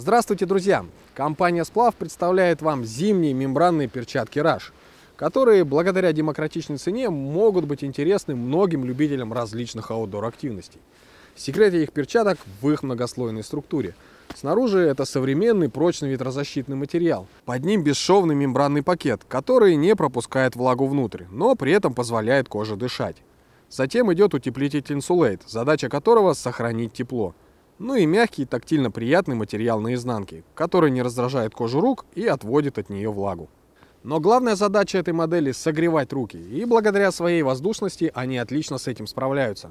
Здравствуйте, друзья! Компания «Сплав» представляет вам зимние мембранные перчатки «Раш», которые благодаря демократичной цене могут быть интересны многим любителям различных аутдор-активностей. Секрет их перчаток в их многослойной структуре. Снаружи это современный прочный ветрозащитный материал. Под ним бесшовный мембранный пакет, который не пропускает влагу внутрь, но при этом позволяет коже дышать. Затем идет утеплитель инсулейт, задача которого сохранить тепло. Ну и мягкий, тактильно приятный материал на изнанке, который не раздражает кожу рук и отводит от нее влагу. Но главная задача этой модели – согревать руки, и благодаря своей воздушности они отлично с этим справляются.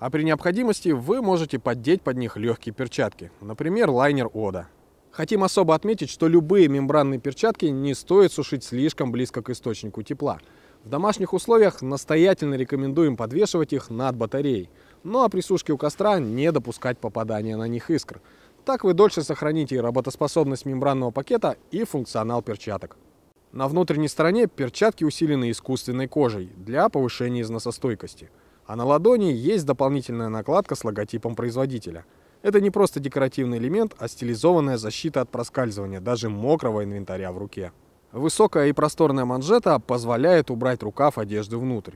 А при необходимости вы можете поддеть под них легкие перчатки, например, лайнер Ода. Хотим особо отметить, что любые мембранные перчатки не стоит сушить слишком близко к источнику тепла. В домашних условиях настоятельно рекомендуем подвешивать их над батареей – ну а при сушке у костра не допускать попадания на них искр. Так вы дольше сохраните и работоспособность мембранного пакета, и функционал перчаток. На внутренней стороне перчатки усилены искусственной кожей для повышения износостойкости. А на ладони есть дополнительная накладка с логотипом производителя. Это не просто декоративный элемент, а стилизованная защита от проскальзывания даже мокрого инвентаря в руке. Высокая и просторная манжета позволяет убрать рукав одежды внутрь.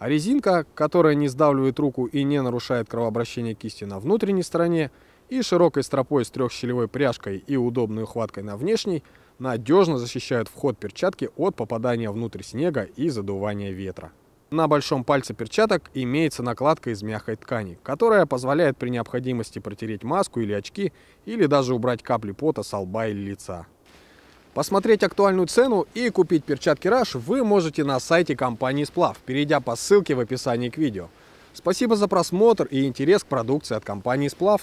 А резинка, которая не сдавливает руку и не нарушает кровообращение кисти на внутренней стороне, и широкой стропой с трехщелевой пряжкой и удобной ухваткой на внешней, надежно защищают вход перчатки от попадания внутрь снега и задувания ветра. На большом пальце перчаток имеется накладка из мягкой ткани, которая позволяет при необходимости протереть маску или очки, или даже убрать капли пота с лба или лица. Посмотреть актуальную цену и купить перчатки Rush вы можете на сайте компании Сплав, перейдя по ссылке в описании к видео. Спасибо за просмотр и интерес к продукции от компании Сплав.